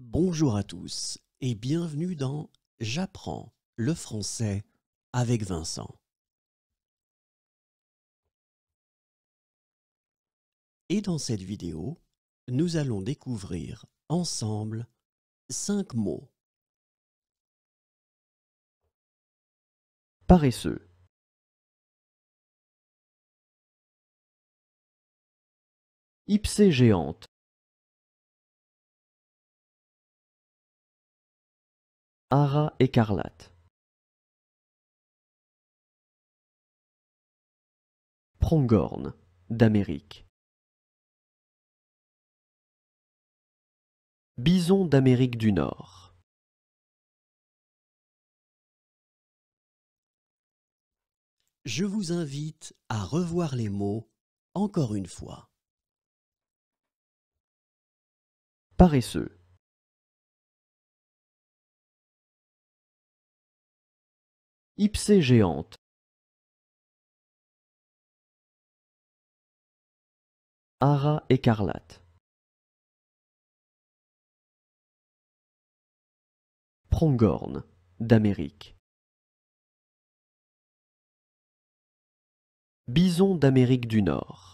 Bonjour à tous et bienvenue dans J'apprends le français avec Vincent. Et dans cette vidéo, nous allons découvrir ensemble cinq mots. Paresseux. Ipsée géante. Ara écarlate. Pronghorn d'Amérique. Bison d'Amérique du Nord. Je vous invite à revoir les mots encore une fois. Paresseux. Ipsée géante Ara écarlate prongorne d'Amérique bison d'Amérique du Nord